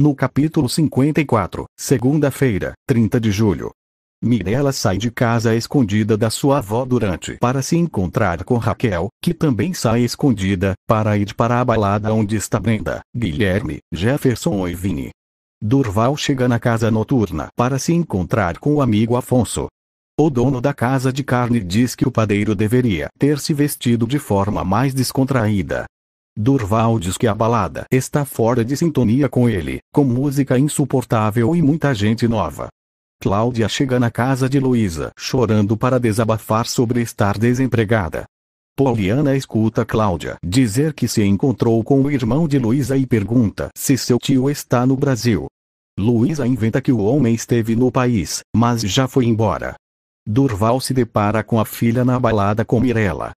No capítulo 54, segunda-feira, 30 de julho. Mirella sai de casa escondida da sua avó durante para se encontrar com Raquel, que também sai escondida, para ir para a balada onde está Brenda, Guilherme, Jefferson e Vini. Durval chega na casa noturna para se encontrar com o amigo Afonso. O dono da casa de carne diz que o padeiro deveria ter se vestido de forma mais descontraída, Durval diz que a balada está fora de sintonia com ele, com música insuportável e muita gente nova. Cláudia chega na casa de Luísa chorando para desabafar sobre estar desempregada. Poliana escuta Cláudia dizer que se encontrou com o irmão de Luísa e pergunta se seu tio está no Brasil. Luísa inventa que o homem esteve no país, mas já foi embora. Durval se depara com a filha na balada com Mirella,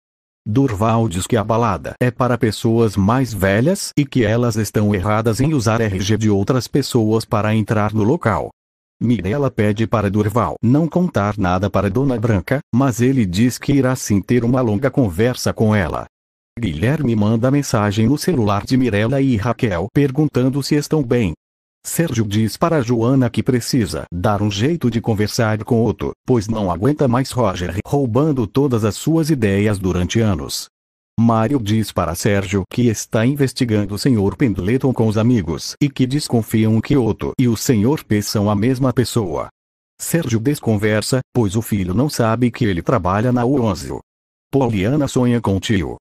Durval diz que a balada é para pessoas mais velhas e que elas estão erradas em usar RG de outras pessoas para entrar no local. Mirella pede para Durval não contar nada para Dona Branca, mas ele diz que irá sim ter uma longa conversa com ela. Guilherme manda mensagem no celular de Mirella e Raquel perguntando se estão bem. Sérgio diz para Joana que precisa dar um jeito de conversar com Otto, pois não aguenta mais Roger roubando todas as suas ideias durante anos. Mário diz para Sérgio que está investigando o Sr. Pendleton com os amigos e que desconfiam que Otto e o Sr. P são a mesma pessoa. Sérgio desconversa, pois o filho não sabe que ele trabalha na u Poliana sonha com o tio,